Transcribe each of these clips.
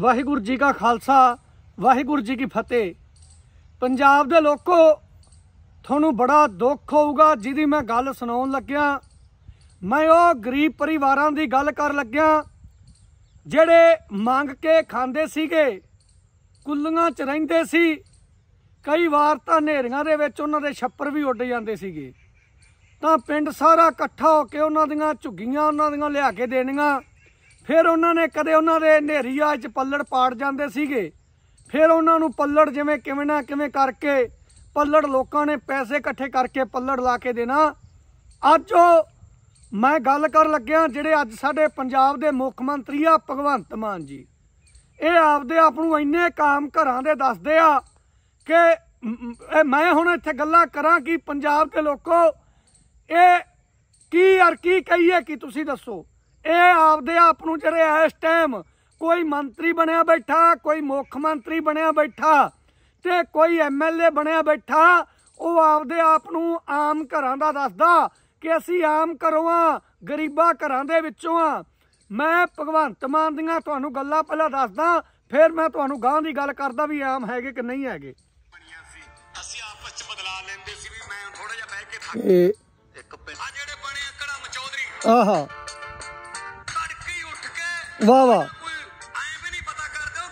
ਵਾਹਿਗੁਰੂ ਜੀ ਕਾ ਖਾਲਸਾ ਵਾਹਿਗੁਰੂ ਜੀ ਕੀ ਫਤਿਹ ਪੰਜਾਬ ਦੇ ਲੋਕੋ ਤੁਹਾਨੂੰ ਬੜਾ ਦੁੱਖ ਹੋਊਗਾ ਜਿਹਦੀ ਮੈਂ ਗੱਲ ਸੁਣਾਉਣ ਲੱਗਿਆ ਮੈਂ ਉਹ ਗਰੀਬ ਪਰਿਵਾਰਾਂ ਦੀ ਗੱਲ ਕਰ ਲੱਗਿਆ ਜਿਹੜੇ ਮੰਗ ਕੇ ਖਾਂਦੇ ਸੀਗੇ ਕੁੱਲੀਆਂ 'ਚ ਰਹਿੰਦੇ ਸੀ ਕਈ ਵਾਰ ਤਾਂ ਹਨੇਰੀਆਂ ਦੇ ਵਿੱਚ ਉਹਨਾਂ ਦੇ ਛੱਪਰ ਵੀ ਉੱਡ ਜਾਂਦੇ ਸੀਗੇ ਤਾਂ ਪਿੰਡ ਸਾਰਾ ਇਕੱਠਾ ਹੋ ਕੇ ਉਹਨਾਂ ਦੀਆਂ ਝੁੱਗੀਆਂ ਉਹਨਾਂ ਦੀਆਂ ਲਿਆ ਕੇ ਦੇਣੀਆਂ ਫਿਰ ਉਹਨਾਂ ਨੇ ਕਦੇ ਉਹਨਾਂ ਦੇ ਨੇਰੀਆ 'ਚ ਪੱਲੜ ਪਾੜ ਜਾਂਦੇ ਸੀਗੇ ਫਿਰ ਉਹਨਾਂ ਨੂੰ ਪੱਲੜ ਜਿਵੇਂ ਕਿਵੇਂ ਨਾ ਕਿਵੇਂ ਕਰਕੇ ਪੱਲੜ ਲੋਕਾਂ ਨੇ ਪੈਸੇ ਇਕੱਠੇ ਕਰਕੇ ਪੱਲੜ ਲਾ ਕੇ ਦੇਣਾ ਅੱਜ ਉਹ ਮੈਂ ਗੱਲ ਕਰਨ ਲੱਗਿਆ ਜਿਹੜੇ ਅੱਜ ਸਾਡੇ ਪੰਜਾਬ ਦੇ ਮੁੱਖ ਮੰਤਰੀ ਆ ਭਗਵੰਤ ਮਾਨ ਜੀ ਇਹ ਆਪਦੇ ਆਪ ਨੂੰ ਇੰਨੇ ਕਾਮ ਘਰਾਂ ਦੇ ਦੱਸਦੇ ਆ ਕਿ ਮੈਂ ਹੁਣ ਇੱਥੇ ਗੱਲਾਂ ਕਰਾਂ ਕਿ ਪੰਜਾਬ ਦੇ ਲੋਕੋ ਇਹ ਕੀ ਅਰ ਕੀ ਕਹੀਏ ਕਿ ਤੁਸੀਂ ਦੱਸੋ ਇਹ ਆਪਦੇ ਆਪ ਨੂੰ ਜਿਹੜੇ ਇਸ ਟਾਈਮ ਕੋਈ ਮੰਤਰੀ ਬਣਿਆ ਬੈਠਾ ਕੋਈ ਮੁੱਖ ਮੰਤਰੀ ਬਣਿਆ ਬੈਠਾ ਤੇ ਕੋਈ ਐਮਐਲਏ ਬਣਿਆ ਬੈਠਾ ਉਹ ਆਪਦੇ ਆਪ ਨੂੰ ਆਮ ਘਰਾਂ ਦਾ ਦੱਸਦਾ ਕਿ ਅਸੀਂ ਆਮ ਘਰੋਂ ਆ ਗਰੀਬਾਂ ਘਰਾਂ ਦੇ ਵਿੱਚੋਂ ਆ ਮੈਂ ਭਗਵੰਤ ਮਾਨ ਦੀਆਂ ਤੁਹਾਨੂੰ ਗੱਲਾਂ ਪਹਿਲਾਂ ਦੱਸਦਾ ਫਿਰ ਮੈਂ ਤੁਹਾਨੂੰ ਗਾਂ ਦੀ ਗੱਲ ਕਰਦਾ ਵੀ ਆਮ ਹੈਗੇ ਕਿ ਨਹੀਂ ਹੈਗੇ ਅਸੀਂ ਆਪਸ ਵਿੱਚ ਬਦਲਾ ਲੈਂਦੇ ਸੀ ਵੀ ਮੈਂ ਥੋੜਾ ਜਿਹਾ ਬਹਿ ਕੇ ਥੱਕ ਇੱਕ ਆ ਜਿਹੜੇ ਬਣੇ ਕੜਮ ਚੌਧਰੀ ਆਹਾ ਵਾਹ ਵਾਹ ਹੁਣੇ ਵੀ ਨਹੀਂ ਪਤਾ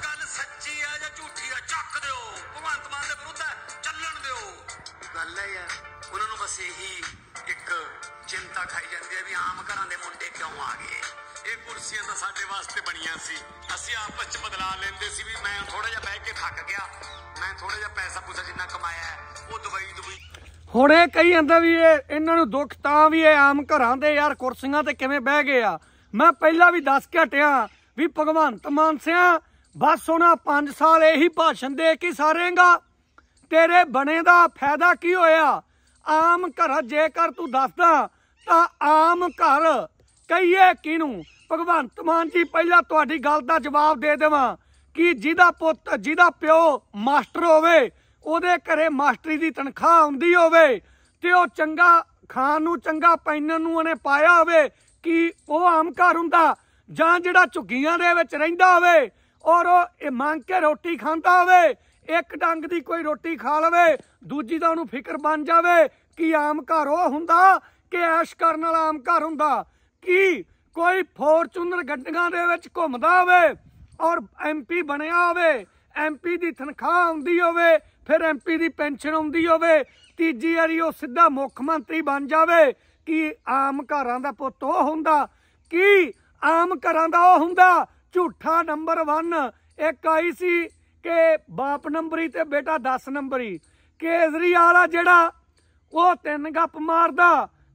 ਗੱਲ ਸੱਚੀ ਆ ਜਾਂ ਝੂਠੀ ਆ ਚੱਕ ਦਿਓ ਦੇ ਚੱਲਣ ਦਿਓ ਗੱਲ ਉਹਨਾਂ ਨੂੰ ਬਸ ਇਹੀ ਇੱਕ ਚਿੰਤਾ ਖਾਈ ਵੀ ਆਮ ਘਰਾਂ ਦੇ ਮੁੰਡੇ ਕਿਉਂ ਆ ਗਏ ਇਹ ਕੁਰਸੀਆਂ ਤਾਂ ਸਾਡੇ ਵਾਸਤੇ ਬਣੀਆਂ ਸੀ ਅਸੀਂ ਬਦਲਾ ਲੈਂਦੇ ਸੀ ਵੀ ਮੈਂ ਥੋੜਾ ਜਿਹਾ ਕੇ ਥੱਕ ਗਿਆ ਮੈਂ ਥੋੜਾ ਜਿਹਾ ਪੈਸਾ ਜਿੰਨਾ ਕਮਾਇਆ ਹੈ ਉਹ ਕਹੀ ਜਾਂਦਾ ਵੀ ਇਹ ਇਹਨਾਂ ਨੂੰ ਦੁੱਖ ਤਾਂ ਵੀ ਇਹ ਆਮ ਘਰਾਂ ਦੇ ਯਾਰ ਕੁਰਸੀਆਂ ਤੇ ਕਿਵੇਂ ਬਹਿ ਗਏ ਆ ਮੈਂ ਪਹਿਲਾਂ ਵੀ ਦੱਸ ਕੇ ਹਟਿਆ ਵੀ ਭਗਵੰਤ ਮਾਨ ਸਿਆ ਬਸ ਉਹਨਾਂ 5 ਸਾਲ ਇਹੀ ਭਾਸ਼ਣ ਦੇ ਕੇ ਸਾਰੇਗਾ ਤੇਰੇ ਬਣੇ ਦਾ ਫਾਇਦਾ ਕੀ ਹੋਇਆ ਆਮ ਘਰ ਜੇਕਰ ਤੂੰ ਦੱਸਦਾ ਤਾਂ ਆਮ ਘਰ ਕਹੀਏ ਕਿਨੂੰ ਭਗਵੰਤ ਮਾਨ ਜੀ ਪਹਿਲਾਂ ਤੁਹਾਡੀ ਗੱਲ ਦਾ ਜਵਾਬ ਦੇ ਦੇਵਾਂ ਕਿ ਜਿਹਦਾ ਪੁੱਤ ਜਿਹਦਾ ਪਿਓ ਮਾਸਟਰ ਹੋਵੇ ਉਹਦੇ ਘਰੇ ਮਾਸਟਰੀ ਦੀ ਤਨਖਾਹ ਆਉਂਦੀ ਹੋਵੇ ਤੇ ਉਹ ਚੰਗਾ ਖਾਣ ਨੂੰ ਚੰਗਾ ਪੈਣ ਨੂੰ ਉਹਨੇ ਪਾਇਆ ਹੋਵੇ ਕੀ ਉਹ ਆਮ ਘਰ ਹੁੰਦਾ ਜਾਂ ਜਿਹੜਾ ਝੁੱਗੀਆਂ ਦੇ ਵਿੱਚ ਰਹਿੰਦਾ ਹੋਵੇ ਔਰ ਉਹ ਮੰਗ ਕੇ ਰੋਟੀ ਖਾਂਦਾ ਹੋਵੇ ਇੱਕ ਡੰਗ ਦੀ ਕੋਈ ਰੋਟੀ ਖਾ ਲਵੇ ਦੂਜੀ ਦਾ ਉਹਨੂੰ ਫਿਕਰ ਬਣ ਜਾਵੇ ਕਿ ਆਮ ਘਰ ਉਹ ਹੁੰਦਾ ਕਿ ਐਸ਼ ਕਰਨ ਵਾਲਾ ਆਮ ਘਰ ਹੁੰਦਾ ਕਿ ਕੋਈ ਫੋਰਚੂਨਰ ਗੱਡੀਆਂ ਦੇ ਵਿੱਚ ਘੁੰਮਦਾ ਹੋਵੇ ਔਰ ਐਮਪੀ ਬਣਿਆ ਹੋਵੇ ਐਮਪੀ ਦੀ ਤਨਖਾਹ ਆਉਂਦੀ ਹੋਵੇ ਫਿਰ ਐਮਪੀ ਦੀ ਪੈਨਸ਼ਨ ਆਉਂਦੀ ਹੋਵੇ ਤੀਜੀ ਵਾਰੀ ਉਹ ਸਿੱਧਾ ਮੁੱਖ ਮੰਤਰੀ ਬਣ ਜਾਵੇ ਕੀ ਆਮ ਘਰਾਂ ਦਾ ਪੁੱਤ ਉਹ ਹੁੰਦਾ ਕੀ ਆਮ ਘਰਾਂ ਦਾ ਉਹ ਹੁੰਦਾ ਝੂਠਾ ਨੰਬਰ 1 ਇੱਕ ਆਈ ਸੀ ਕਿ ਬਾਪ ਨੰਬਰੀ ਤੇ ਬੇਟਾ 10 ਨੰਬਰੀ ਕੇਜਰੀ ਵਾਲਾ ਜਿਹੜਾ ਉਹ ਤਿੰਨ ਗੱਪ ਮਾਰਦਾ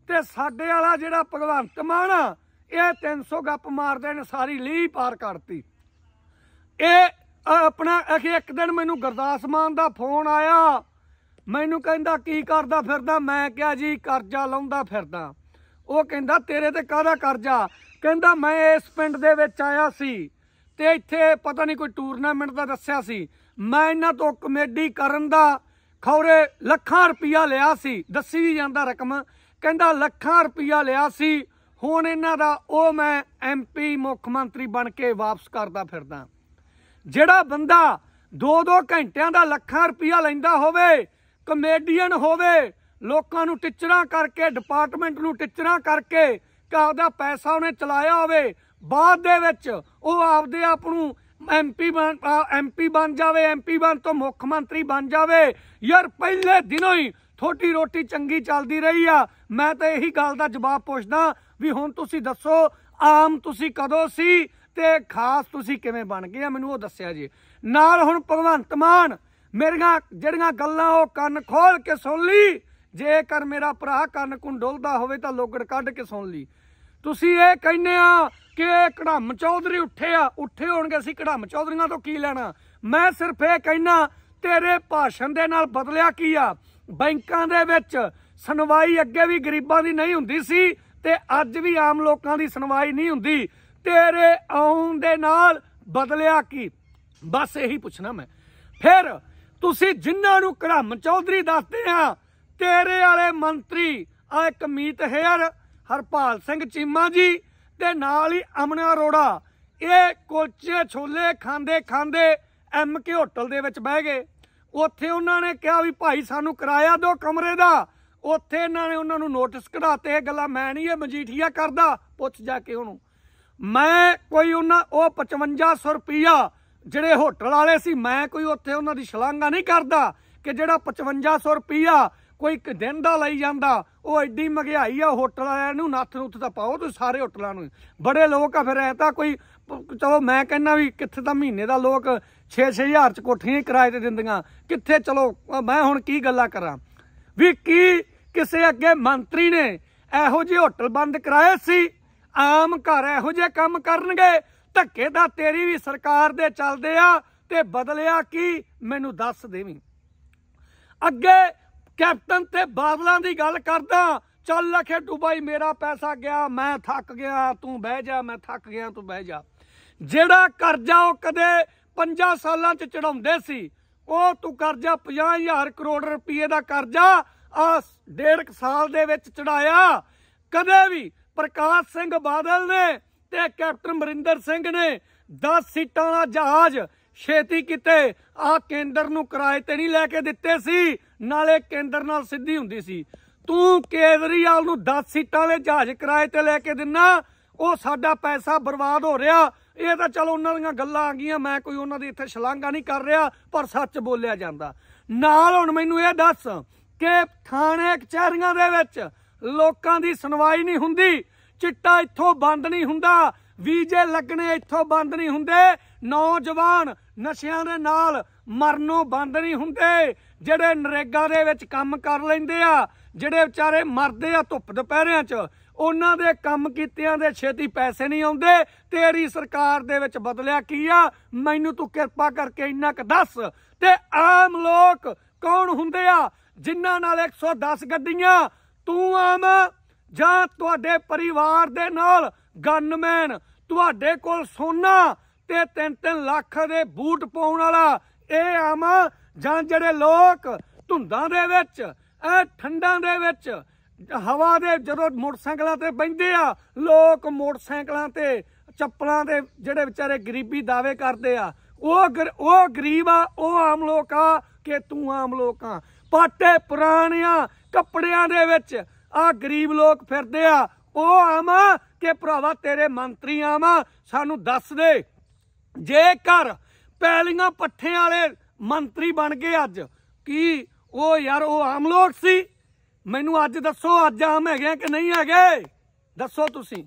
ਤੇ ਸਾਡੇ ਵਾਲਾ ਜਿਹੜਾ ਭਗਵੰਤ ਮਾਨ ਇਹ 300 ਗੱਪ ਮਾਰਦੇ ਨੇ ਸਾਰੀ ਲਈ ਪਾਰ ਕਰਤੀ ਇਹ ਆਪਣਾ ਅਖੇ ਇੱਕ ਦਿਨ ਮੈਨੂੰ ਗਰਦਾਸ ਮਾਨ ਦਾ ਫੋਨ ਆਇਆ ਮੈਨੂੰ ਕਹਿੰਦਾ ਕੀ ਕਰਦਾ ਫਿਰਦਾ ਮੈਂ ਕਿਹਾ ਜੀ ਕਰਜ਼ਾ ਲਾਉਂਦਾ ਫਿਰਦਾ ਉਹ ਕਹਿੰਦਾ ਤੇਰੇ ਤੇ ਕਾਹਦਾ ਕਰਜ਼ਾ ਕਹਿੰਦਾ ਮੈਂ ਇਸ ਪਿੰਡ ਦੇ ਵਿੱਚ ਆਇਆ ਸੀ ਤੇ ਇੱਥੇ ਪਤਾ ਨਹੀਂ ਕੋਈ ਟੂਰਨਾਮੈਂਟ ਦਾ ਦੱਸਿਆ ਸੀ ਮੈਂ ਇਹਨਾਂ ਤੋਂ ਕਮੇਡੀ ਕਰਨ ਦਾ ਖੌਰੇ ਲੱਖਾਂ ਰੁਪਇਆ ਲਿਆ ਸੀ ਦੱਸੀ ਵੀ ਜਾਂਦਾ ਰਕਮ ਕਹਿੰਦਾ ਲੱਖਾਂ ਰੁਪਇਆ ਲਿਆ ਸੀ ਹੁਣ ਇਹਨਾਂ ਦਾ ਉਹ ਮੈਂ ਐਮਪੀ ਮੁੱਖ ਮੰਤਰੀ ਬਣ ਕੇ ਵਾਪਸ ਕਰਦਾ ਫਿਰਦਾ ਜਿਹੜਾ ਬੰਦਾ 2-2 ਘੰਟਿਆਂ ਦਾ ਲੱਖਾਂ ਰੁਪਇਆ ਲੈਂਦਾ ਹੋਵੇ ਕਮੇਡੀਅਨ ਹੋਵੇ ਲੋਕਾਂ ਨੂੰ ਟਿਚਰਾਂ ਕਰਕੇ ਡਿਪਾਰਟਮੈਂਟ ਨੂੰ ਟਿਚਰਾਂ ਕਰਕੇ ਘਰ ਦਾ ਪੈਸਾ ਉਹਨੇ ਚਲਾਇਆ ਹੋਵੇ ਬਾਅਦ ਦੇ ਵਿੱਚ ਉਹ ਆਪਦੇ ਆਪ ਨੂੰ ਐਮਪੀ ਬਣ ਐਮਪੀ ਬਣ ਜਾਵੇ ਐਮਪੀ ਬਣ ਤੋਂ ਮੁੱਖ ਮੰਤਰੀ ਬਣ ਜਾਵੇ ਯਾਰ ਪਹਿਲੇ ਦਿਨੋਂ ਹੀ ਥੋੜੀ ਰੋਟੀ ਚੰਗੀ ਚੱਲਦੀ ਰਹੀ ਆ ਮੈਂ ਤਾਂ ਇਹੀ ਗੱਲ ਦਾ ਜਵਾਬ ਪੁੱਛਦਾ ਵੀ ਹੁਣ ਤੁਸੀਂ ਦੱਸੋ ਆਮ ਤੁਸੀਂ ਕਦੋਂ ਸੀ ਤੇ ਖਾਸ ਤੁਸੀਂ ਕਿਵੇਂ ਬਣ ਗਏ ਮੈਨੂੰ ਉਹ ਦੱਸਿਆ ਜੀ ਨਾਲ ਹੁਣ ਭਗਵੰਤ ਮਾਨ ਮੇਰੀਆਂ ਜਿਹੜੀਆਂ ਗੱਲਾਂ ਉਹ ਕੰਨ ਖੋਲ ਕੇ ਸੁਣ ਲਈ ਜੇਕਰ ਮੇਰਾ ਭਰਾ ਕੰਨ ਕੁੰਡੋਲਦਾ ਹੋਵੇ ਤਾਂ ਲੋਗੜ ਕੱਢ ਕੇ ਸੁਣ ਲਈ ਤੁਸੀਂ ਇਹ ਕਹਿੰਦੇ ਆ ਕਿ ਕੜਮ ਚੌਧਰੀ ਉੱਠੇ ਆ ਉੱਠੇ ਹੋਣਗੇ ਅਸੀਂ ਕੜਮ ਚੌਧਰੀਆਂ ਤੋਂ ਕੀ ਲੈਣਾ ਮੈਂ ਸਿਰਫ ਇਹ ਕਹਿਣਾ ਤੇਰੇ ਭਾਸ਼ਣ ਦੇ ਨਾਲ ਬਦਲਿਆ ਕੀ ਆ ਬੈਂਕਾਂ ਦੇ ਵਿੱਚ ਸੁਣਵਾਈ ਅੱਗੇ ਵੀ ਗਰੀਬਾਂ ਦੀ ਨਹੀਂ ਹੁੰਦੀ ਸੀ ਤੇ ਅੱਜ ਵੀ ਆਮ ਲੋਕਾਂ ਦੀ ਸੁਣਵਾਈ ਨਹੀਂ ਹੁੰਦੀ ਤੇਰੇ ਆਉਣ ਦੇ ਨਾਲ ਬਦਲਿਆ ਕੀ ਬਸ ਇਹੀ ਪੁੱਛਣਾ ਮੈਂ ਫਿਰ ਤੁਸੀਂ ਜਿਨ੍ਹਾਂ ਨੂੰ ਘਰਮ ਚੌਧਰੀ ਦੱਸਦੇ ਆ ਤੇਰੇ ਵਾਲੇ ਮੰਤਰੀ ਆ ਇੱਕ ਮੀਤ ਹੈਰ ਹਰਪਾਲ ਸਿੰਘ ਚੀਮਾ ਜੀ ਤੇ ਨਾਲ ਹੀ ਅਮਨਾ ਅਰੋੜਾ ਇਹ ਕੋਚੇ ਛੋਲੇ ਖਾਂਦੇ ਖਾਂਦੇ ਐਮ ਕੇ ਹੋਟਲ ਦੇ ਵਿੱਚ ਬਹਿ ਗਏ ਉੱਥੇ ਉਹਨਾਂ ਨੇ ਕਿਹਾ ਵੀ ਭਾਈ ਸਾਨੂੰ ਕਿਰਾਇਆ ਦਿਓ ਕਮਰੇ ਦਾ ਉੱਥੇ ਇਹਨਾਂ ਨੇ ਉਹਨਾਂ ਨੂੰ ਨੋਟਿਸ ਕਢਾਤੇ ਇਹ ਗੱਲਾਂ ਮੈਂ ਨਹੀਂ ਇਹ ਮਜੀਠੀਆ ਕਰਦਾ ਪੁੱਛ ਜਾ ਕੇ ਉਹਨੂੰ ਮੈਂ ਕੋਈ ਉਹਨਾਂ ਉਹ 5500 ਰੁਪਇਆ ਜਿਹੜੇ ਹੋਟਲ ਵਾਲੇ ਸੀ ਮੈਂ ਕੋਈ ਉੱਥੇ ਉਹਨਾਂ ਦੀ ਛਲਾਂਗਾ ਨਹੀਂ ਕਰਦਾ ਕਿ ਜਿਹੜਾ 5500 ਰੁਪਿਆ ਕੋਈ ਇੱਕ ਦਿਨ ਦਾ ਲਈ ਜਾਂਦਾ ਉਹ ਐਡੀ ਮਹਿੰਗਾਈ ਆ ਹੋਟਲ ਵਾਲਿਆਂ ਨੂੰ ਨੱਥ ਨੂੰ ਤਾਂ ਪਾਓ ਤੁਸੀਂ ਸਾਰੇ ਹੋਟਲਾਂ ਨੂੰ ਬੜੇ ਲੋਕ ਆ ਫਿਰ ਐ ਤਾਂ ਕੋਈ ਚਲੋ ਮੈਂ ਕਹਿੰਨਾ ਵੀ ਕਿੱਥੇ ਤਾਂ ਮਹੀਨੇ ਦਾ ਲੋਕ 6-6000 ਚ ਕੋਠੀਆਂ ਕਿਰਾਏ ਤੇ ਦਿੰਦੀਆਂ ਕਿੱਥੇ ਚਲੋ ਮੈਂ ਹੁਣ ਕੀ ਗੱਲਾਂ ਕਰਾਂ ਵੀ ਕੀ ਕਿਸੇ ਅੱਗੇ ਮੰਤਰੀ ਨੇ ਇਹੋ ਜਿਹੇ ਹੋਟਲ ਬੰਦ ਕਰਾਏ ਸੀ ਆਮ ਘਰ ਇਹੋ ਜਿਹੇ ਕੰਮ ਕਰਨਗੇ ਧੱਕੇ ਦਾ ਤੇਰੀ ਵੀ ਸਰਕਾਰ ਦੇ ਚੱਲਦੇ ਆ ਤੇ ਬਦਲਿਆ ਕੀ ਮੈਨੂੰ ਦੱਸ ਦੇਵੀਂ ਅੱਗੇ ਕੈਪਟਨ ਤੇ ਬਾਦਲਾਂ ਦੀ ਗੱਲ ਕਰਦਾ ਚੱਲ ਲਖੇ ਦੁਬਈ ਮੇਰਾ ਪੈਸਾ ਗਿਆ ਮੈਂ ਥੱਕ ਗਿਆ ਤੂੰ ਬਹਿ ਜਾ ਮੈਂ ਥੱਕ ਗਿਆ ਤੂੰ ਬਹਿ ਜਾ ਜਿਹੜਾ ਕਰਜ਼ਾ ਉਹ ਕਦੇ 50 ਸਾਲਾਂ ਚ ਚੜਾਉਂਦੇ ਸੀ ਉਹ ਤੂੰ ਕਰਜ਼ਾ 50000 ਕਰੋੜ ਰੁਪਏ ਦਾ ਕਰਜ਼ਾ ਆ ਡੇਢ ਸਾਲ ਦੇ ਵਿੱਚ ਚੜਾਇਆ ਕਦੇ ਵੀ ਪ੍ਰਕਾਸ਼ ਸਿੰਘ ਬਾਦਲ ਨੇ ਤੇ ਕੈਪਟਨ ਮਰਿੰਦਰ ਸਿੰਘ ਨੇ 10 ਸੀਟਾਂ ਦਾ ਜਹਾਜ਼ ਛੇਤੀ ਕਿਤੇ ਆ ਕੇਂਦਰ ਨੂੰ ਕਿਰਾਏ ਤੇ ਨਹੀਂ ਲੈ ਕੇ ਦਿੱਤੇ ਸੀ ਨਾਲੇ ਕੇਂਦਰ ਨਾਲ ਸਿੱਧੀ ਹੁੰਦੀ ਸੀ ਤੂੰ ਕੇਜਰੀਵਾਲ ਨੂੰ 10 ਸੀਟਾਂ ਦੇ ਜਹਾਜ਼ ਕਿਰਾਏ ਤੇ ਲੈ ਕੇ ਦਿੰਨਾ ਉਹ ਸਾਡਾ ਪੈਸਾ ਬਰਬਾਦ ਹੋ ਰਿਹਾ ਇਹ ਤਾਂ ਚਲੋ ਉਹਨਾਂ ਦੀਆਂ ਗੱਲਾਂ ਆ ਗਈਆਂ ਮੈਂ ਕੋਈ ਉਹਨਾਂ ਦੀ ਇੱਥੇ ਛਲਾਂਗਾ ਨਹੀਂ ਕਰ ਰਿਹਾ ਪਰ ਸੱਚ ਬੋਲਿਆ ਜਾਂਦਾ ਨਾਲ ਹੁਣ ਮੈਨੂੰ ਇਹ ਦੱਸ ਕਿ ਥਾਣੇ ਕਚਹਿਰੀਆਂ ਦੇ ਵਿੱਚ ਲੋਕਾਂ ਦੀ ਸੁਣਵਾਈ ਨਹੀਂ ਹੁੰਦੀ ਚਿੱਟਾ ਇੱਥੋਂ ਬੰਦ ਨਹੀਂ ਹੁੰਦਾ ਵੀਜ਼ੇ ਲੱਗਣੇ ਇੱਥੋਂ ਬੰਦ ਨਹੀਂ ਹੁੰਦੇ ਨੌਜਵਾਨ ਨਸ਼ਿਆਂ ਦੇ ਨਾਲ ਮਰਨੋਂ ਬੰਦ ਨਹੀਂ ਹੁੰਦੇ ਜਿਹੜੇ ਨਰੇਗਾ ਦੇ ਵਿੱਚ ਕੰਮ ਕਰ ਲੈਂਦੇ ਆ ਜਿਹੜੇ ਵਿਚਾਰੇ ਮਰਦੇ ਆ ਧੁੱਪ ਦੁਪਹਿਰਿਆਂ 'ਚ ਉਹਨਾਂ ਦੇ ਕੰਮ ਕੀਤਿਆਂ ਦੇ ਛੇਤੀ ਪੈਸੇ ਨਹੀਂ ਆਉਂਦੇ ਤੇਰੀ ਸਰਕਾਰ ਦੇ ਵਿੱਚ ਬਦਲਿਆ ਕੀ ਆ ਮੈਨੂੰ ਤੂੰ ਕਿਰਪਾ ਕਰਕੇ ਇੰਨਾ ਕ ਦੱਸ ਤੇ ਆਮ ਲੋਕ ਕੌਣ ਹੁੰਦੇ ਆ ਜਿਨ੍ਹਾਂ ਨਾਲ 110 ਗੱਡੀਆਂ ਤੂੰ ਆਮ ਜਾਂ ਤੁਹਾਡੇ ਪਰਿਵਾਰ ਦੇ ਨਾਲ ਗਨਮੈਨ ਤੁਹਾਡੇ ਕੋਲ ਸੋਨਾ ਤੇ 3-3 ਲੱਖ ਦੇ ਬੂਟ ਪਾਉਣ ਵਾਲਾ ਇਹ ਆਮ ਜਾਂ ਜਿਹੜੇ ਲੋਕ ਧੁੰਦਾਂ ਦੇ ਵਿੱਚ ਇਹ ਠੰਡਾਂ ਦੇ ਵਿੱਚ ਹਵਾ ਦੇ ਜਦੋਂ ਮੋਟਰਸਾਈਕਲਾਂ ਤੇ ਬੈਂਦੇ ਆ ਲੋਕ ਮੋਟਰਸਾਈਕਲਾਂ ਤੇ ਚੱਪਲਾਂ ਦੇ ਜਿਹੜੇ ਵਿਚਾਰੇ ਗਰੀਬੀ ਦਾਅਵੇ ਕਰਦੇ ਆ ਉਹ ਉਹ ਗਰੀਬ ਆ ਉਹ ਆਮ ਲੋਕ ਆ ਕਿ ਤੂੰ ਆਮ ਲੋਕਾਂ ਪਾਟੇ ਪੁਰਾਣਿਆਂ ਕੱਪੜਿਆਂ ਦੇ ਵਿੱਚ ਆ ਗਰੀਬ ਲੋਕ ਫਿਰਦੇ ਆ ਉਹ ਆਮ ਕਿ ਭਰਾਵਾ ਤੇਰੇ ਮੰਤਰੀ ਆਵਾਂ ਸਾਨੂੰ ਦੱਸ ਦੇ ਜੇਕਰ ਪੈਲੀਆਂ ਪੱਠੇ ਵਾਲੇ ਮੰਤਰੀ ਬਣ ਗਏ ਅੱਜ ਕੀ ਉਹ ਯਾਰ ਉਹ ਆਮ ਲੋਕ ਸੀ ਮੈਨੂੰ ਅੱਜ ਦੱਸੋ ਅੱਜ ਆਮ ਹੈਗੇ ਕਿ ਨਹੀਂ ਹੈਗੇ ਦੱਸੋ ਤੁਸੀਂ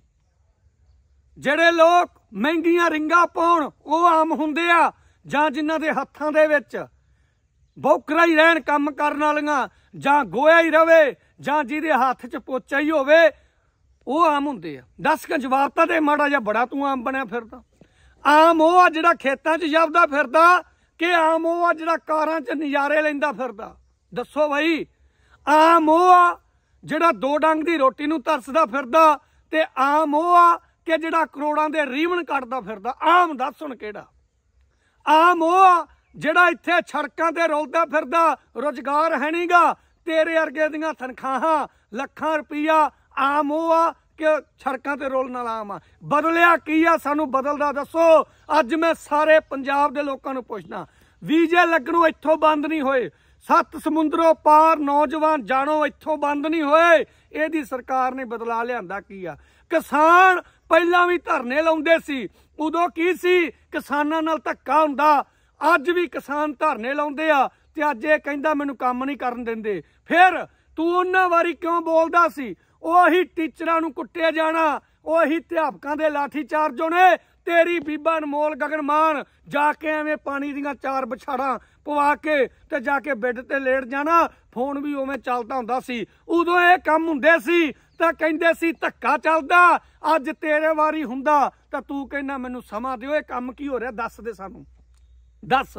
ਜਿਹੜੇ ਲੋਕ ਮਹਿੰਗੀਆਂ ਰਿੰਗਾ ਪਾਉਣ ਉਹ ਆਮ ਹੁੰਦੇ ਆ ਜਾਂ ਜਿਨ੍ਹਾਂ ਦੇ ਹੱਥਾਂ ਦੇ ਵਿੱਚ ਬੋਕਰਾ ਹੀ ਰਹਿਣ ਕੰਮ ਕਰਨ ਵਾਲੀਆਂ ਜਾਂ ਗੋਇਆ ਹੀ ਰਵੇ ਜਾਂ ਜਿਹਦੇ ਹੱਥ 'ਚ ਪੋਚਾ ਹੀ ਹੋਵੇ ਉਹ ਆਮ ਹੁੰਦੇ ਆ ਦੱਸ ਕ ਜਵਾਬ ਤਾਂ ਦੇ ਮਾੜਾ ਜਾਂ ਬੜਾ ਤੂੰ ਆਮ ਬਣਿਆ ਫਿਰਦਾ ਆਮ ਉਹ ਆ ਜਿਹੜਾ ਖੇਤਾਂ 'ਚ ਜਾਂਦਾ ਫਿਰਦਾ ਕਿ ਆਮ ਉਹ ਆ ਜਿਹੜਾ ਕਾਰਾਂ 'ਚ ਨਜ਼ਾਰੇ ਲੈਂਦਾ ਫਿਰਦਾ ਦੱਸੋ ਭਾਈ ਆਮ ਉਹ ਆ ਜਿਹੜਾ ਦੋ ਡੰਗ ਦੀ ਰੋਟੀ ਨੂੰ ਤਰਸਦਾ ਫਿਰਦਾ ਤੇ ਆਮ ਉਹ ਆ ਕਿ ਜਿਹੜਾ ਕਰੋੜਾਂ ਦੇ ਰੀਵਨ ਕੱਟਦਾ ਫਿਰਦਾ ਆਮ ਦੱਸ ਹੁਣ ਕਿਹੜਾ ਆਮ ਉਹ ਆ ਜਿਹੜਾ ਇੱਥੇ ਛੜਕਾਂ ਤੇ ਰੋਲਦਾ ਫਿਰਦਾ ਰੋਜ਼ਗਾਰ ਹੈ ਨਹੀਂਗਾ ਤੇਰੇ ਵਰਗੇ ਦੀਆਂ ਤਨਖਾਹਾਂ ਲੱਖਾਂ ਰੁਪਈਆ ਆਮ ਉਹ ਆ ਕਿ ਸੜਕਾਂ ਤੇ ਰੋਲ ਨਾਲ ਆਮ ਆ ਬਦਲਿਆ ਕੀ ਆ ਸਾਨੂੰ ਬਦਲਦਾ ਦੱਸੋ ਅੱਜ ਮੈਂ ਸਾਰੇ ਪੰਜਾਬ ਦੇ ਲੋਕਾਂ ਨੂੰ ਪੁੱਛਣਾ ਵੀਜ਼ੇ ਲੱਗਣੋਂ ਇੱਥੋਂ ਬੰਦ ਨਹੀਂ ਹੋਏ ਸੱਤ ਸਮੁੰਦਰੋਂ ਪਾਰ ਨੌਜਵਾਨ ਜਾਣੋ ਇੱਥੋਂ ਬੰਦ ਨਹੀਂ ਹੋਏ ਇਹਦੀ ਸਰਕਾਰ ਨੇ ਬਦਲਾ ਲਿਆਂਦਾ ਕੀ ਆ ਕਿਸਾਨ ਪਹਿਲਾਂ ਵੀ ਧਰਨੇ ਲਾਉਂਦੇ ਸੀ ਉਦੋਂ ਕੀ ਸੀ ਕਿਸਾਨਾਂ ਨਾਲ ਧੱਕਾ ਹੁੰਦਾ ਅੱਜ ਵੀ ਕਿਸਾਨ ਧਰਨੇ ਲਾਉਂਦੇ ਆ ਤੇ ਅੱਜ ਇਹ ਕਹਿੰਦਾ ਮੈਨੂੰ ਕੰਮ ਨਹੀਂ ਕਰਨ ਦਿੰਦੇ ਫਿਰ ਤੂੰ ਉਹਨਾਂ ਵਾਰੀ ਕਿਉਂ ਬੋਲਦਾ ਸੀ ਉਹੀ ਟੀਚਰਾਂ ਨੂੰ ਕੁੱਟਿਆ ਜਾਣਾ ਉਹੀ ਅਧਿਆਪਕਾਂ ਦੇ ਲਾਠੀ ਚਾਰਜ ਹੋਣੇ ਤੇਰੀ ਬੀਬਾ ਅਨਮੋਲ ਗਗਨ ਮਾਨ ਜਾ ਕੇ ਐਵੇਂ ਪਾਣੀ ਦੀਆਂ ਚਾਰ ਵਿਛਾੜਾਂ ਪਵਾ ਕੇ ਤੇ ਜਾ ਕੇ ਬੈੱਡ ਤੇ ਲੇਟ ਜਾਣਾ ਫੋਨ ਵੀ ਉਵੇਂ ਚੱਲਦਾ ਹੁੰਦਾ ਸੀ ਉਦੋਂ ਇਹ ਕੰਮ ਹੁੰਦੇ ਸੀ ਤਾਂ ਕਹਿੰਦੇ ਸੀ ਧੱਕਾ ਚੱਲਦਾ ਅੱਜ ਤੇਰੇ ਵਾਰੀ ਹੁੰਦਾ ਤਾਂ ਤੂੰ ਕਹਿੰਦਾ ਮੈਨੂੰ ਸਮਾਂ ਦਿਓ ਇਹ ਕੰਮ ਕੀ ਹੋ ਰਿਹਾ ਦੱਸ ਦੇ ਸਾਨੂੰ ਦੱਸ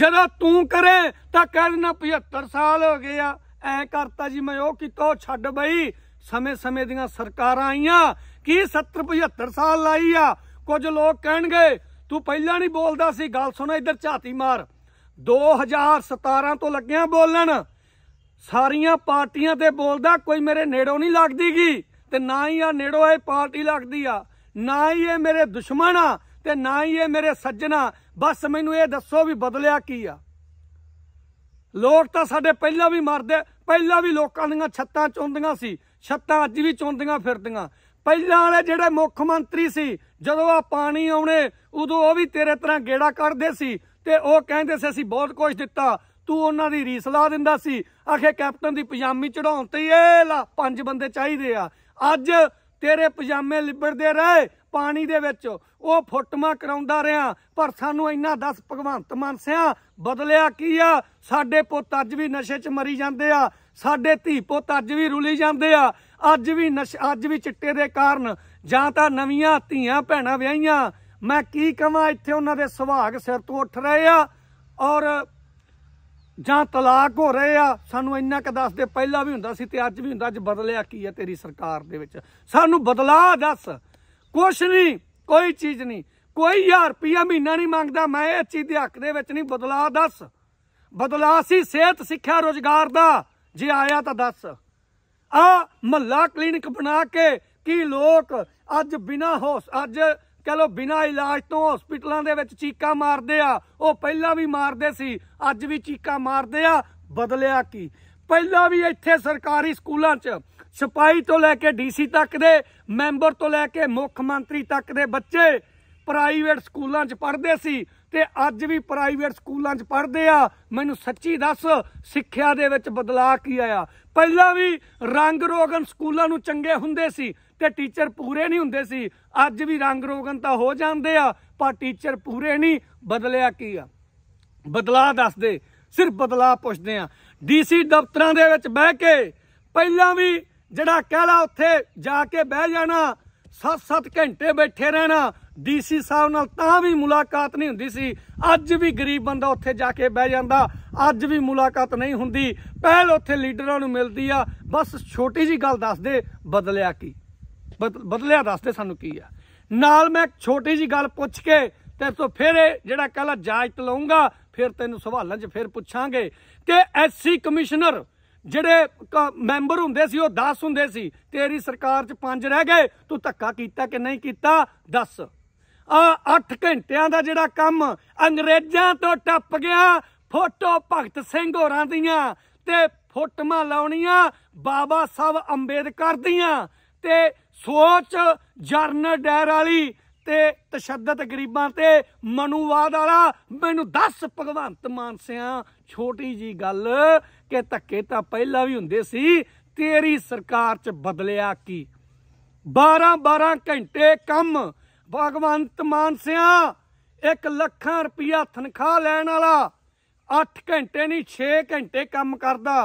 ਜਦੋਂ ਤੂੰ ਕਰੇ ਤਾਂ ਕਹਿਣਾ 75 ਸਾਲ ਹੋ ਗਏ ਆ ਐ ਕਰਤਾ ਜੀ ਮੈਂ ਉਹ ਕੀਤਾ ਉਹ ਛੱਡ ਬਈ ਸਮੇਂ-ਸਮੇਂ ਦੀਆਂ ਸਰਕਾਰਾਂ ਆਈਆਂ ਕੀ 70 75 ਸਾਲ ਲਾਈ ਆ ਕੁਝ ਲੋਕ ਕਹਿਣਗੇ ਤੂੰ ਪਹਿਲਾਂ ਨਹੀਂ ਬੋਲਦਾ ਸੀ ਗੱਲ ਸੁਣ ਇੱਧਰ ਝਾਤੀ ਮਾਰ 2017 ਤੋਂ ਲੱਗਿਆ ਬੋਲਣ ਸਾਰੀਆਂ ਪਾਰਟੀਆਂ ਤੇ ਬੋਲਦਾ ਕੋਈ ਮੇਰੇ ਨੇੜੋਂ ਨਹੀਂ ਲੱਗਦੀਗੀ ਤੇ ਨਾ ਹੀ ਆ ਨੇੜੋਂ ਇਹ ਪਾਰਟੀ ਲੱਗਦੀ ਆ ਨਾ ਹੀ ਇਹ ਮੇਰੇ ਦੁਸ਼ਮਣ ਆ ਤੇ ਨਾ ਹੀ ਇਹ ਮੇਰੇ ਸੱਜਣਾ ਬਸ ਮੈਨੂੰ ਇਹ ਦੱਸੋ ਵੀ ਬਦਲਿਆ ਕੀ ਆ ਲੋਕ ਤਾਂ ਸਾਡੇ ਪਹਿਲਾਂ ਵੀ ਮਰਦੇ ਪਹਿਲਾਂ ਵੀ ਲੋਕਾਂ ਦੀਆਂ ਛੱਤਾਂ ਚੁੰਦੀਆਂ ਸੀ ਛੱਤਾਂ ਅੱਜ ਵੀ ਚੁੰਦੀਆਂ ਫਿਰਦੀਆਂ ਪਹਿਲਾਂ ਵਾਲੇ ਜਿਹੜੇ ਮੁੱਖ ਮੰਤਰੀ ਸੀ ਜਦੋਂ ਆ ਪਾਣੀ ਆਉਣੇ ਉਦੋਂ ਉਹ ਵੀ ਤੇਰੇ ਤਰ੍ਹਾਂ ਗੇੜਾ ਕੱਢਦੇ ਸੀ ਤੇ ਉਹ ਕਹਿੰਦੇ ਸੀ ਅਸੀਂ ਬਹੁਤ ਕੁਝ ਦਿੱਤਾ ਤੂੰ ਉਹਨਾਂ ਦੀ ਰੀਸ ਲਾ ਦਿੰਦਾ ਸੀ ਆਖੇ ਕੈਪਟਨ ਦੀ ਪਜਾਮੀ ਚੜਾਉਣ ਤੇ ਇਹ ਲਾ ਪੰਜ ਬੰਦੇ ਚਾਹੀਦੇ ਆ ਅੱਜ ਤੇਰੇ ਪਜਾਮੇ ਲਿਬੜਦੇ ਰਹੇ ਪਾਣੀ ਦੇ ਵਿੱਚ ਉਹ ਫੁੱਟਮਾ ਕਰਾਉਂਦਾ ਰਿਹਾ ਪਰ ਸਾਨੂੰ ਇੰਨਾ ਦੱਸ ਭਗਵੰਤ ਮਾਨ ਸਿਆ ਬਦਲਿਆ ਕੀ ਆ ਸਾਡੇ ਪੁੱਤ ਅੱਜ ਵੀ ਨਸ਼ੇ 'ਚ ਮਰੀ ਜਾਂਦੇ ਆ ਸਾਡੇ ਧੀ ਪੁੱਤ ਅੱਜ ਵੀ ਰੁਲੀ ਜਾਂਦੇ ਆ ਅੱਜ ਵੀ ਨਸ਼ਾ ਅੱਜ ਵੀ ਚਿੱਟੇ ਦੇ ਕਾਰਨ ਜਾਂ ਤਾਂ ਨਵੀਆਂ ਧੀਆਂ ਭੈਣਾਂ ਵਿਆਹੀਆਂ ਮੈਂ ਕੀ ਕਹਾਂ ਇੱਥੇ ਉਹਨਾਂ ਦੇ ਸੁਭਾਗ ਸਿਰ ਤੋਂ ਉੱਠ ਰਹੇ ਆ ਔਰ ਜਾਂ ਤਲਾਕ ਹੋ ਰਹੇ ਆ ਸਾਨੂੰ ਇੰਨਾ ਕ ਦੱਸਦੇ ਪਹਿਲਾਂ ਵੀ ਹੁੰਦਾ ਸੀ ਤੇ ਅੱਜ ਵੀ ਹੁੰਦਾ ਅੱਜ ਬਦਲਿਆ ਕੀ ਹੈ ਤੇਰੀ ਸਰਕਾਰ ਦੇ ਵਿੱਚ ਸਾਨੂੰ ਬਦਲਾ ਦੱਸ ਕੁਛ ਨਹੀਂ ਕੋਈ ਚੀਜ਼ ਨਹੀਂ ਕੋਈ ਯਾਰ ਰੁਪਿਆ ਮਹੀਨਾ ਨਹੀਂ ਮੰਗਦਾ ਮੈਂ ਇਹ ਚੀਜ਼ ਦੇ ਹੱਕ ਦੇ ਵਿੱਚ ਨਹੀਂ ਬਦਲਾ ਦੱਸ ਬਦਲਾ ਸੀ ਸਿਹਤ ਸਿੱਖਿਆ ਰੋਜ਼ਗਾਰ ਦਾ ਜੇ ਆਇਆ ਤਾਂ ਦੱਸ ਆ ਮਹੱਲਾ ਕਲੀਨਿਕ ਬਣਾ ਕੇ ਕੀ ਲੋਕ ਅੱਜ ਬਿਨਾ ਹੋਸ ਅੱਜ ਕਹ ਲੋ ਬਿਨਾ ਇਲਾਜ ਤੋਂ ਹਸਪੀਟਲਾਂ ਦੇ ਵਿੱਚ ਚੀਕਾਂ ਮਾਰਦੇ ਆ ਉਹ ਪਹਿਲਾਂ ਵੀ ਮਾਰਦੇ ਸੀ ਅੱਜ ਵੀ ਚੀਕਾਂ ਮਾਰਦੇ ਆ ਬਦਲਿਆ ਕੀ ਪਹਿਲਾਂ ਵੀ ਇੱਥੇ ਸਰਕਾਰੀ ਸਕੂਲਾਂ 'ਚ ਸਿਪਾਈ ਤੋਂ ਲੈ ਕੇ ਡੀਸੀ ਤੱਕ ਦੇ ਮੈਂਬਰ ਤੋਂ ਲੈ ਕੇ ਮੁੱਖ ਮੰਤਰੀ ਤੱਕ ਦੇ ਬੱਚੇ ਪ੍ਰਾਈਵੇਟ ਸਕੂਲਾਂ 'ਚ ਪੜ੍ਹਦੇ ਸੀ ਤੇ ਅੱਜ ਵੀ ਪ੍ਰਾਈਵੇਟ ਸਕੂਲਾਂ 'ਚ ਪੜ੍ਹਦੇ ਆ ਮੈਨੂੰ ਸੱਚੀ ਦੱਸ ਸਿੱਖਿਆ ਦੇ ਵਿੱਚ ਬਦਲਾਅ ਕੀ ਆਇਆ ਪਹਿਲਾਂ ਵੀ ਰੰਗ ਰੋਗਨ ਸਕੂਲਾਂ ਨੂੰ ਚੰਗੇ ਹੁੰਦੇ ਸੀ ਤੇ ਟੀਚਰ ਪੂਰੇ ਨਹੀਂ ਹੁੰਦੇ ਸੀ ਅੱਜ ਵੀ ਰੰਗ ਰੋਗਨ ਤਾਂ ਹੋ ਜਾਂਦੇ ਆ ਪਰ ਟੀਚਰ ਪੂਰੇ ਨਹੀਂ ਬਦਲਿਆ ਕੀ ਆ ਬਦਲਾਅ ਦੱਸਦੇ ਸਿਰਫ ਬਦਲਾਅ ਪੁੱਛਦੇ ਆ ਡੀਸੀ ਦਫ਼ਤਰਾਂ ਦੇ ਵਿੱਚ ਬਹਿ ਕੇ ਪਹਿਲਾਂ ਵੀ ਜਿਹੜਾ ਕਹਿਲਾ ਉੱਥੇ ਜਾ ਕੇ ਬਹਿ ਜਾਣਾ 7-7 ਘੰਟੇ ਬੈਠੇ ਰਹਿਣਾ ਡੀਸੀ ਸਾਹਿਬ ਨਾਲ ਤਾਂ ਵੀ ਮੁਲਾਕਾਤ ਨਹੀਂ ਹੁੰਦੀ ਸੀ ਅੱਜ ਵੀ ਗਰੀਬ ਬੰਦਾ ਉੱਥੇ ਜਾ ਕੇ ਬਹਿ ਜਾਂਦਾ ਅੱਜ ਵੀ ਮੁਲਾਕਾਤ ਨਹੀਂ ਹੁੰਦੀ ਪਹਿਲ ਉੱਥੇ ਲੀਡਰਾਂ ਨੂੰ ਮਿਲਦੀ ਆ ਬਸ ਛੋਟੀ ਜੀ ਗੱਲ ਦੱਸ ਦੇ ਬਦਲਿਆ ਕੀ ਬਦਲਿਆ ਦੱਸ ਦੇ ਸਾਨੂੰ ਕੀ ਆ ਨਾਲ ਮੈਂ ਛੋਟੀ ਜੀ ਗੱਲ ਪੁੱਛ ਕੇ ਤੇ ਤੋਂ ਫਿਰ ਜਿਹੜਾ ਕਹਿੰਦਾ ਜਾਇਜ਼ ਲਵਾਂਗਾ ਫਿਰ ਤੈਨੂੰ ਸਵਾਲਾਂ 'ਚ ਫਿਰ ਪੁੱਛਾਂਗੇ ਕਿ ਐਸਸੀ ਕਮਿਸ਼ਨਰ ਜਿਹੜੇ ਮੈਂਬਰ ਹੁੰਦੇ ਸੀ ਉਹ 10 ਹੁੰਦੇ ਸੀ ਤੇਰੀ ਸਰਕਾਰ 'ਚ 5 ਰਹਿ ਗਏ ਤੂੰ ਧੱਕਾ ਕੀਤਾ ਕਿ ਨਹੀਂ ਕੀਤਾ ਦੱਸ ਆ 8 ਘੰਟਿਆਂ ਦਾ ਜਿਹੜਾ ਕੰਮ ਅੰਗਰੇਜ਼ਾਂ ਤੋਂ ਟੱਪ ਗਿਆ ਫੋਟੋ ਭਗਤ ਸਿੰਘ ਹੋਰਾਂ ਦੀਆਂ ਤੇ ਫੋਟਮਾ ਲਾਉਣੀਆਂ ਬਾਬਾ ਸਾਹਿਬ ਅੰਬੇਦਕਰ ਦੀਆਂ ਤੇ ਸੋਚ ਜਰਨ ਡੈਰ ਵਾਲੀ ਤੇ ਤਸ਼ੱਦਦ ਗਰੀਬਾਂ ਤੇ ਮਨੂਵਾਦ ਵਾਲਾ ਮੈਨੂੰ ਦੱਸ ਭਗਵੰਤ ਮਾਨ ਸਿਆ ਛੋਟੀ ਜੀ ਗੱਲ ਕਿ ਧੱਕੇ ਤਾਂ ਪਹਿਲਾਂ ਵੀ ਹੁੰਦੇ ਸੀ ਤੇਰੀ ਸਰਕਾਰ 'ਚ ਬਦਲਿਆ ਕੀ 12-12 ਘੰਟੇ ਕੰਮ ਭਗਵੰਤ ਮਾਨ ਸਿਆ 1 ਲੱਖਾਂ ਰੁਪਇਆ ਤਨਖਾਹ ਲੈਣ ਵਾਲਾ 8 ਘੰਟੇ ਨਹੀਂ 6 ਘੰਟੇ ਕੰਮ ਕਰਦਾ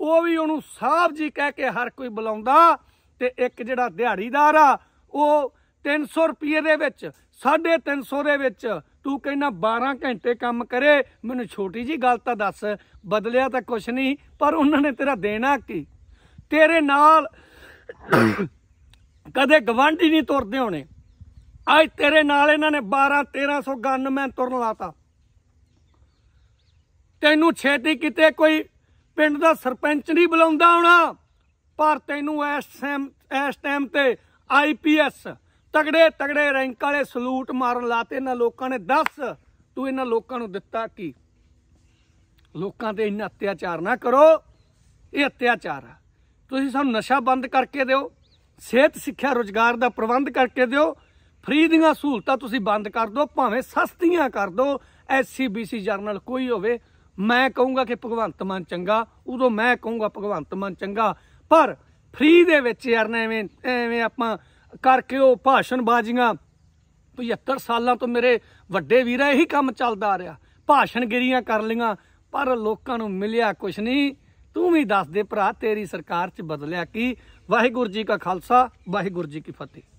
ਉਹ ਵੀ ਉਹਨੂੰ ਸਾਹਿਬ ਜੀ ਕਹਿ ਕੇ ਹਰ ਕੋਈ ਬੁਲਾਉਂਦਾ ਤੇ ਇੱਕ ਜਿਹੜਾ ਦਿਹਾੜੀਦਾਰ ਆ ਉਹ 300 ਰੁਪਏ ਦੇ ਵਿੱਚ 350 ਦੇ ਵਿੱਚ ਤੂੰ ਕਹਿੰਦਾ 12 ਘੰਟੇ ਕੰਮ ਕਰੇ ਮੈਨੂੰ ਛੋਟੀ ਜੀ ਗੱਲ ਤਾਂ ਦੱਸ ਬਦਲਿਆ ਤਾਂ ਕੁਛ ਨਹੀਂ ਪਰ ਉਹਨਾਂ ਨੇ ਤੇਰਾ ਦੇਣਾ ਕੀ ਤੇਰੇ ਨਾਲ ਕਦੇ ਗਵਾਂਢੀ ਨਹੀਂ ਤੁਰਦੇ ਹੋਣੇ ਅੱਜ ਤੇਰੇ ਨਾਲ ਇਹਨਾਂ ਨੇ 12 1300 ਮੈਂ ਤੁਰਨ ਲਾਤਾ ਤੈਨੂੰ ਛੇਤੀ ਕਿਤੇ ਕੋਈ ਪਿੰਡ ਦਾ ਸਰਪੰਚ ਨਹੀਂ ਬੁਲਾਉਂਦਾ ਹੋਣਾ ਪਰ ਤੈਨੂੰ ਇਸ ਇਸ ਟਾਈਮ ਤੇ ਆਈਪੀਐਸ ਤਗੜੇ ਤਗੜੇ ਰੈਂਕ ਵਾਲੇ ਸਲੂਟ ਮਾਰਨ ਲਾਤੇ ਇਹਨਾਂ ਲੋਕਾਂ ਨੇ ਦੱਸ ਤੂੰ ਇਹਨਾਂ ਲੋਕਾਂ ਨੂੰ ਦਿੱਤਾ ਕੀ ਲੋਕਾਂ ਤੇ ਇੰਨਾ ਅਤਿਆਚਾਰ ਨਾ ਕਰੋ ਇਹ ਅਤਿਆਚਾਰ ਆ ਤੁਸੀਂ ਸਾਨੂੰ ਨਸ਼ਾ ਬੰਦ ਕਰਕੇ ਦਿਓ ਸਿਹਤ ਸਿੱਖਿਆ ਰੋਜ਼ਗਾਰ ਦਾ ਪ੍ਰਬੰਧ ਕਰਕੇ ਦਿਓ ਫ੍ਰੀ ਦੀਆਂ ਸਹੂਲਤਾਂ ਤੁਸੀਂ ਬੰਦ ਕਰ ਦਿਓ ਭਾਵੇਂ ਸਸਤੀਆਂ ਕਰ ਦਿਓ ਐਸਸੀਬੀਸੀ ਜਰਨਲ ਕੋਈ ਹੋਵੇ ਮੈਂ ਕਹੂੰਗਾ ਕਿ ਭਗਵੰਤ ਮਾਨ ਚੰਗਾ ਉਦੋਂ ਮੈਂ ਕਹੂੰਗਾ ਭਗਵੰਤ ਮਾਨ ਚੰਗਾ ਪਰ ਫ੍ਰੀ ਦੇ ਵਿੱਚ ਯਾਰ ਐਵੇਂ ਐਵੇਂ ਆਪਾਂ ਕਰਕੇ ਉਹ ਭਾਸ਼ਣਬਾਜ਼ੀਆਂ 75 ਸਾਲਾਂ ਤੋਂ ਮੇਰੇ ਵੱਡੇ ਵੀਰਾ ਇਹੀ ਕੰਮ ਚੱਲਦਾ ਆ ਰਿਹਾ ਭਾਸ਼ਣਗਿਰੀਆਂ ਕਰ ਲਈਆਂ ਪਰ ਲੋਕਾਂ ਨੂੰ ਮਿਲਿਆ ਕੁਛ ਨਹੀਂ ਤੂੰ ਵੀ ਦੱਸ ਦੇ ਭਰਾ ਤੇਰੀ ਸਰਕਾਰ 'ਚ ਬਦਲਿਆ ਕੀ ਵਾਹਿਗੁਰੂ ਜੀ ਕਾ ਖਾਲਸਾ ਵਾਹਿਗੁਰੂ ਜੀ ਕੀ ਫਤਿਹ